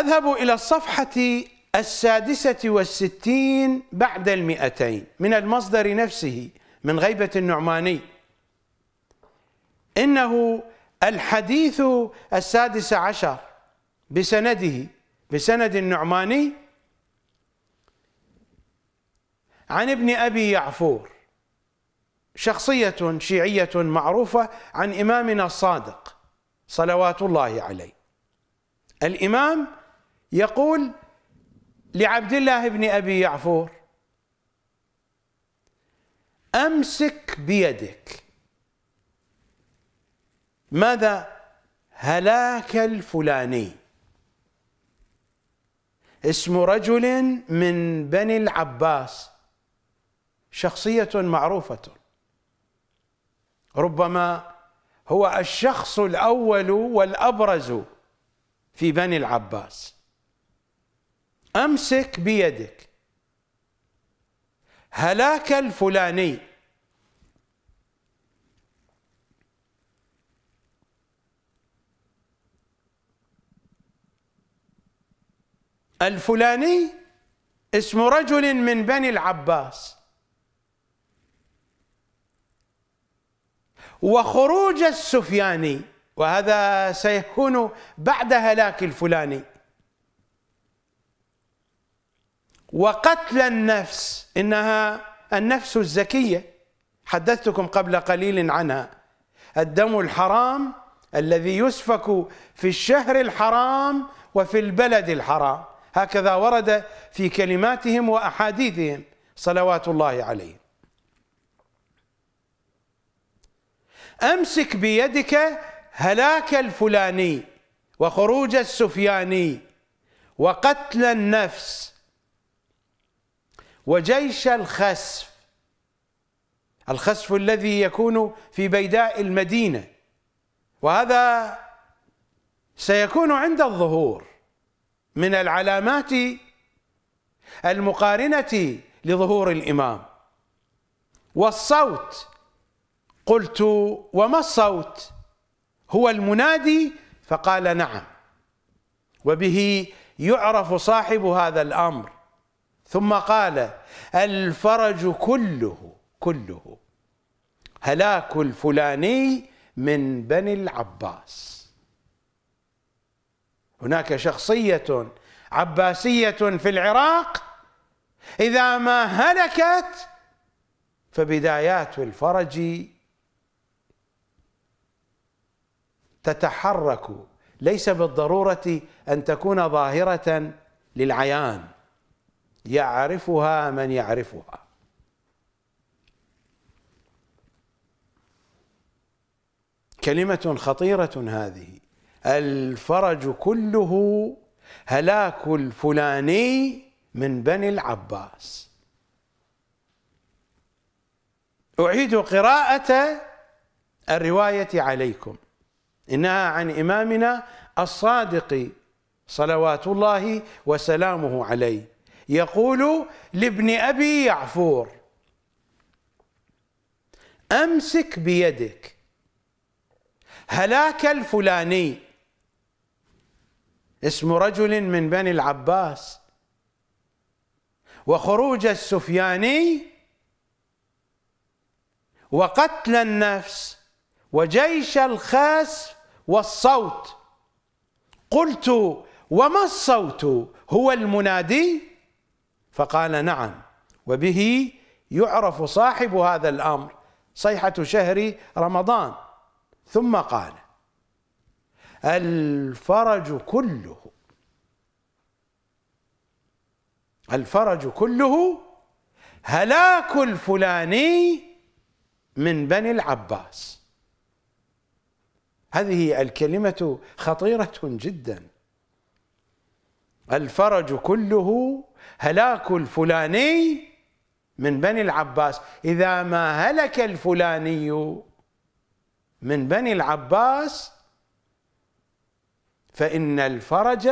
أذهب إلى الصفحة السادسة والستين بعد المئتين من المصدر نفسه من غيبة النعماني إنه الحديث السادس عشر بسنده بسند النعماني عن ابن أبي يعفور شخصية شيعية معروفة عن إمامنا الصادق صلوات الله عليه الإمام يقول لعبد الله بن ابي يعفور امسك بيدك ماذا هلاك الفلاني اسم رجل من بني العباس شخصيه معروفه ربما هو الشخص الاول والابرز في بني العباس امسك بيدك هلاك الفلاني الفلاني اسم رجل من بني العباس وخروج السفياني وهذا سيكون بعد هلاك الفلاني وقتل النفس إنها النفس الزكية حدثتكم قبل قليل عنها الدم الحرام الذي يسفك في الشهر الحرام وفي البلد الحرام هكذا ورد في كلماتهم وأحاديثهم صلوات الله عليه أمسك بيدك هلاك الفلاني وخروج السفياني وقتل النفس وجيش الخسف الخسف الذي يكون في بيداء المدينة وهذا سيكون عند الظهور من العلامات المقارنة لظهور الإمام والصوت قلت وما الصوت هو المنادي فقال نعم وبه يعرف صاحب هذا الأمر ثم قال الفرج كله كله هلاك الفلاني من بني العباس هناك شخصية عباسية في العراق إذا ما هلكت فبدايات الفرج تتحرك ليس بالضرورة أن تكون ظاهرة للعيان يعرفها من يعرفها كلمة خطيرة هذه الفرج كله هلاك الفلاني من بني العباس أعيد قراءة الرواية عليكم إنها عن إمامنا الصادق صلوات الله وسلامه عليه يقول لابن أبي يعفور أمسك بيدك هلاك الفلاني اسم رجل من بني العباس وخروج السفياني وقتل النفس وجيش الخاس والصوت قلت وما الصوت هو المنادي فقال نعم وبه يعرف صاحب هذا الامر صيحه شهر رمضان ثم قال الفرج كله الفرج كله هلاك الفلاني من بني العباس هذه الكلمه خطيره جدا الفرج كله هلاك الفلاني من بني العباس إذا ما هلك الفلاني من بني العباس فإن الفرج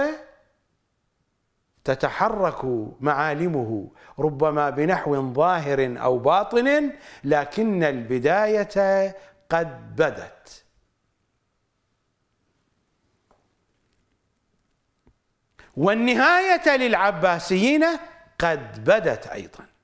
تتحرك معالمه ربما بنحو ظاهر أو باطن لكن البداية قد بدت والنهاية للعباسيين قد بدت أيضاً